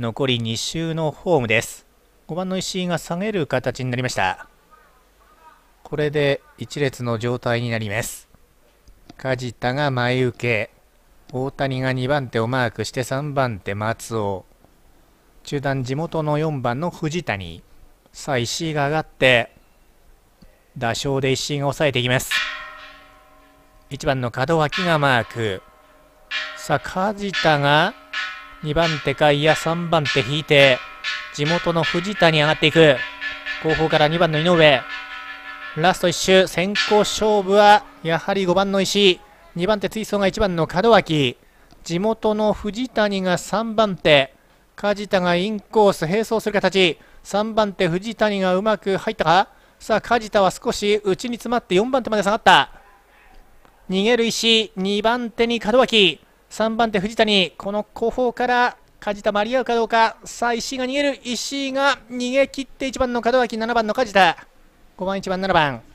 残り2周のホームです。5番の石井が下げる形になりました。これで1列の状態になります。梶田が前受け。大谷が2番手をマークして3番手松尾。中段地元の4番の藤谷。さあ石井が上がって、打掌で石井が抑えていきます。1番の門脇がマーク。さあ、梶田が2番手いや、3番手引いて、地元の藤田に上がっていく。後方から2番の井上。ラスト1周、先行勝負は、やはり5番の石2番手追走が1番の門脇。地元の藤谷が3番手。梶田がインコース、並走する形。3番手、藤谷がうまく入ったかさあ、梶田は少し内に詰まって4番手まで下がった。逃げる石2番手に門脇。3番手藤谷この後方から梶田間に合うかどうかさあ石井が逃げる石井が逃げ切って1番の門脇7番の梶田5番1番7番